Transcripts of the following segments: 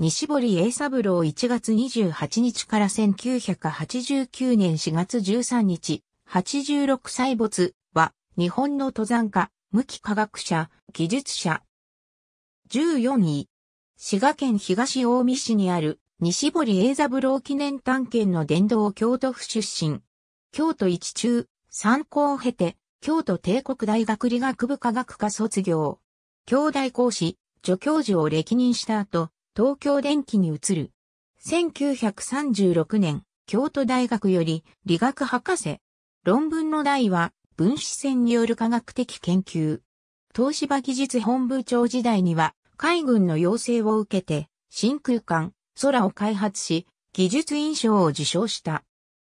西堀栄三郎1月28日から1989年4月13日、86歳没は、日本の登山家、無機科学者、技術者。14位、滋賀県東大見市にある、西堀栄三郎記念探検の殿堂京都府出身。京都一中、参考を経て、京都帝国大学理学部科学科卒業。兄弟講師、助教授を歴任した後、東京電機に移る。1936年、京都大学より理学博士。論文の題は分子線による科学的研究。東芝技術本部長時代には海軍の要請を受けて真空管、空を開発し技術印象を受賞した。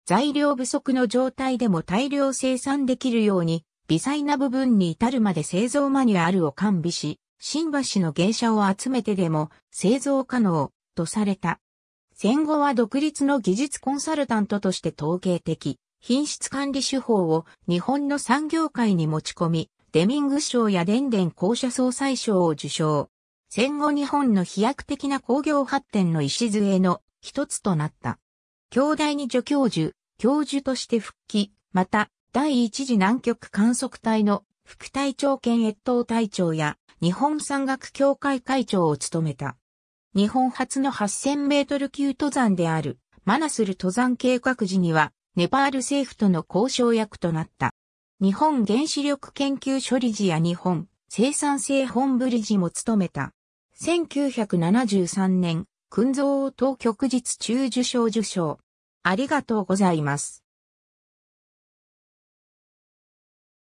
材料不足の状態でも大量生産できるように微細な部分に至るまで製造マニュアルを完備し新橋の芸者を集めてでも製造可能とされた。戦後は独立の技術コンサルタントとして統計的、品質管理手法を日本の産業界に持ち込み、デミング賞や電電公社総裁賞を受賞。戦後日本の飛躍的な工業発展の礎の一つとなった。兄弟に助教授、教授として復帰、また、第一次南極観測隊の副隊長兼越冬隊長や日本山岳協会会長を務めた。日本初の8000メートル級登山であるマナスル登山計画時にはネパール政府との交渉役となった。日本原子力研究所理事や日本生産性本部理事も務めた。1973年、群像当局日中受賞受賞。ありがとうございます。